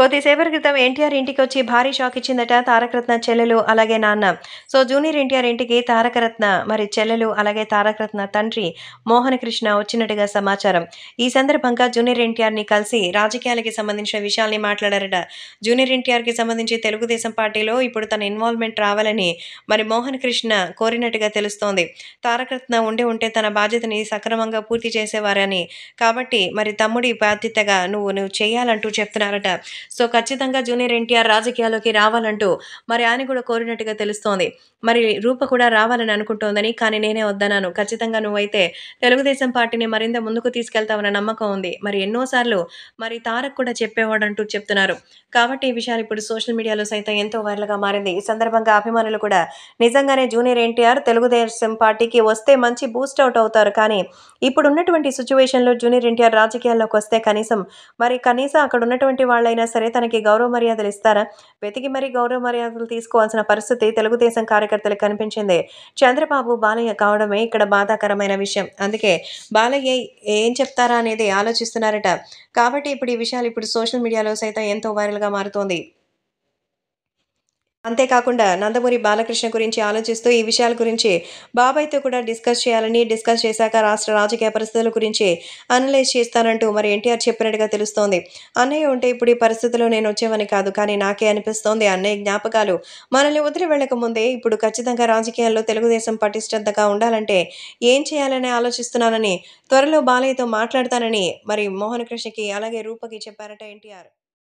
కొద్దిసేపటి క్రితం ఎన్టీఆర్ ఇంటికి వచ్చి భారీ షాక్ ఇచ్చిందట తారకరత్న చెల్లెలు అలాగే నాన్న సో జూనియర్ ఎన్టీఆర్ ఇంటికి తారకరత్న మరి చెల్లెలు అలాగే తారకరత్న తండ్రి మోహన కృష్ణ వచ్చినట్టుగా సమాచారం ఈ సందర్భంగా జూనియర్ ఎన్టీఆర్ని కలిసి రాజకీయాలకి సంబంధించిన విషయాల్ని మాట్లాడారట జూనియర్ ఎన్టీఆర్కి సంబంధించి తెలుగుదేశం పార్టీలో ఇప్పుడు తన ఇన్వాల్వ్మెంట్ రావాలని మరి మోహన్ కృష్ణ కోరినట్టుగా తెలుస్తోంది తారకరత్న ఉండి ఉంటే తన బాధ్యతని సక్రమంగా పూర్తి చేసేవారని కాబట్టి మరి తమ్ముడి బాధ్యతగా నువ్వు నువ్వు చేయాలంటూ చెప్తున్నారట సో ఖచ్చితంగా జూనియర్ ఎన్టీఆర్ రాజకీయాల్లోకి రావాలంటూ మరి ఆయన కూడా కోరినట్టుగా తెలుస్తోంది మరి రూప కూడా రావాలని అనుకుంటోందని కానీ నేనే వద్దనాను ఖచ్చితంగా నువ్వైతే తెలుగుదేశం పార్టీని మరింత ముందుకు తీసుకెళ్తావన్న నమ్మకం ఉంది మరి ఎన్నోసార్లు మరి తారక్ కూడా చెప్పేవాడంటూ చెప్తున్నారు కాబట్టి ఈ విషయాలు ఇప్పుడు సోషల్ మీడియాలో సైతం ఎంతో వైరల్గా మారింది ఈ సందర్భంగా అభిమానులు కూడా నిజంగానే జూనియర్ ఎన్టీఆర్ తెలుగుదేశం పార్టీకి వస్తే మంచి బూస్ట్ అవుట్ అవుతారు కానీ ఇప్పుడు ఉన్నటువంటి సిచ్యువేషన్లో జూనియర్ ఎన్టీఆర్ రాజకీయాల్లోకి వస్తే కనీసం మరి కనీసం అక్కడ ఉన్నటువంటి వాళ్ళైనా సరే సరే తనకి గౌరవ మర్యాదలు ఇస్తారా వెతికి మరీ గౌరవ మర్యాదలు తీసుకోవాల్సిన పరిస్థితి తెలుగుదేశం కార్యకర్తలకు కనిపించింది చంద్రబాబు బాలయ్య కావడమే ఇక్కడ బాధాకరమైన విషయం అందుకే బాలయ్య ఏం చెప్తారా అనేది ఆలోచిస్తున్నారట కాబట్టి ఇప్పుడు ఈ విషయాలు ఇప్పుడు సోషల్ మీడియాలో సైతం ఎంతో వైరల్గా మారుతోంది అంతేకాకుండా నందమూరి బాలకృష్ణ గురించి ఆలోచిస్తూ ఈ విషయాల గురించి బాబాయ్తో కూడా డిస్కస్ చేయాలని డిస్కస్ చేశాక రాష్ట్ర రాజకీయ పరిస్థితుల గురించి అనలైజ్ చేస్తానంటూ మరి ఎన్టీఆర్ చెప్పినట్టుగా తెలుస్తోంది అన్నయ్య ఉంటే ఇప్పుడు ఈ పరిస్థితిలో నేను వచ్చేవని కాదు కానీ నాకే అనిపిస్తోంది అన్నయ్య జ్ఞాపకాలు మనల్ని వదిలి వెళ్ళక ముందే ఇప్పుడు ఖచ్చితంగా రాజకీయాల్లో తెలుగుదేశం పటిష్టంతగా ఉండాలంటే ఏం చేయాలని ఆలోచిస్తున్నానని త్వరలో బాలయ్యతో మాట్లాడతానని మరి మోహన్ కృష్ణకి అలాగే రూపకి చెప్పారట ఎన్టీఆర్